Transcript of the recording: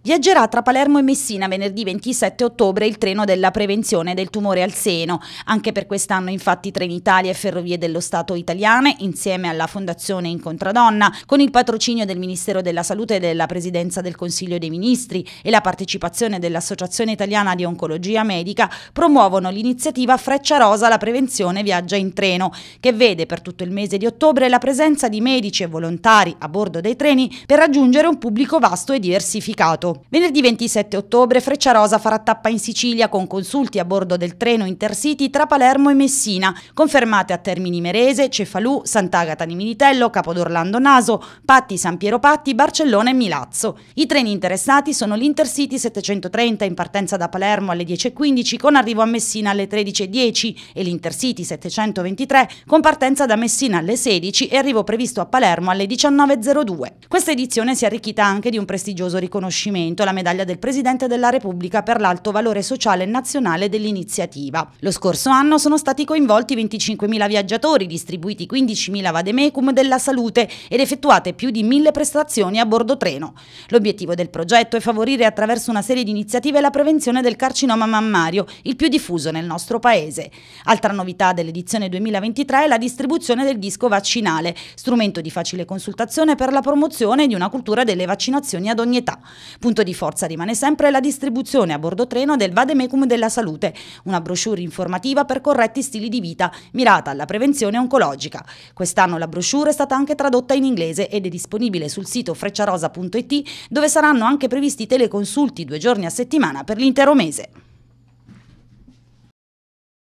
Viaggerà tra Palermo e Messina venerdì 27 ottobre il treno della prevenzione del tumore al seno. Anche per quest'anno infatti Trenitalia e Ferrovie dello Stato italiane, insieme alla Fondazione Incontradonna, con il patrocinio del Ministero della Salute e della Presidenza del Consiglio dei Ministri e la partecipazione dell'Associazione Italiana di Oncologia Medica, promuovono l'iniziativa Freccia Rosa la prevenzione viaggia in treno, che vede per tutto il mese di ottobre la presenza di medici e volontari a bordo dei treni per raggiungere un pubblico vasto e diversificato. Stato. Venerdì 27 ottobre Frecciarosa farà tappa in Sicilia con consulti a bordo del treno Intercity tra Palermo e Messina, confermate a Termini Merese, Cefalù, Sant'Agata di Militello, Capodorlando Naso, Patti San Piero Patti, Barcellona e Milazzo. I treni interessati sono l'Intercity 730 in partenza da Palermo alle 10.15 con arrivo a Messina alle 13.10 e l'Intercity 723 con partenza da Messina alle 16 e arrivo previsto a Palermo alle 19.02. Questa edizione si è arricchita anche di un prestigioso riconoscimento riconoscimento la medaglia del Presidente della Repubblica per l'alto valore sociale nazionale dell'iniziativa. Lo scorso anno sono stati coinvolti 25.000 viaggiatori, distribuiti 15.000 vademecum della salute ed effettuate più di 1.000 prestazioni a bordo treno. L'obiettivo del progetto è favorire attraverso una serie di iniziative la prevenzione del carcinoma mammario, il più diffuso nel nostro paese. Altra novità dell'edizione 2023 è la distribuzione del disco vaccinale, strumento di facile consultazione per la promozione di una cultura delle vaccinazioni ad ogni età. Punto di forza rimane sempre la distribuzione a bordo treno del Vademecum della Salute, una brochure informativa per corretti stili di vita mirata alla prevenzione oncologica. Quest'anno la brochure è stata anche tradotta in inglese ed è disponibile sul sito frecciarosa.it dove saranno anche previsti teleconsulti due giorni a settimana per l'intero mese.